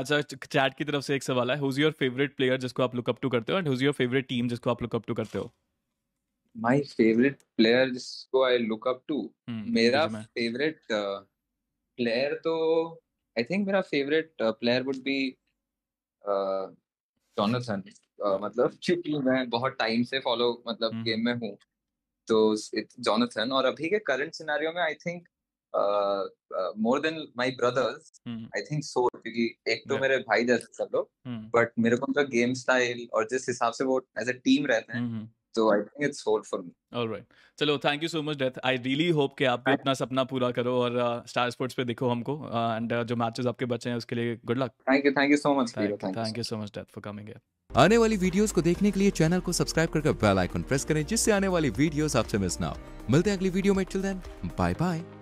अच्छा चैट तो की तरफ से एक सवाल है हुज योर फेवरेट प्लेयर जिसको आप लुक अप टू करते हो and who's your favourite team जिसको आप लुक अप टू करते हो माय फेवरेट प्लेयर जिसको आई लुक अप टू मेरा फेवरेट प्लेयर uh, तो आई थिंक मेरा favourite player would be Johnson मतलब क्योंकि मैं बहुत टाइम से फॉलो मतलब गेम हम्म। में हूँ तो जॉनसन और अभी के करंट सिनेरियो में I think more than my brothers I think so क्योंकि एक तो yeah. मेरे भाई जैसे सब लोग बट हम्म। hmm. मेरे को उनका गेम स्टाइल और जिस हिसाब से वो एज ए टीम रहते हैं hmm. चलो थैंक यू सो मच डेथ आई रियली होप कि आप भी अपना सपना पूरा करो और स्टार स्पोर्ट्स पे दिखो हमको एंड जो मैचेस आपके बचे हैं उसके लिए good luck thank you thank you so much thank you so much डेथ फॉर कमिंग हियर आने वाली वीडियोस को देखने के लिए चैनल को सब्सक्राइब करके बेल आइकन प्रेस करें जिससे आने वाली वीडियोस आपसे मिस ना हो मिलते हैं अगली वीडियो में टिल देन बाय बाय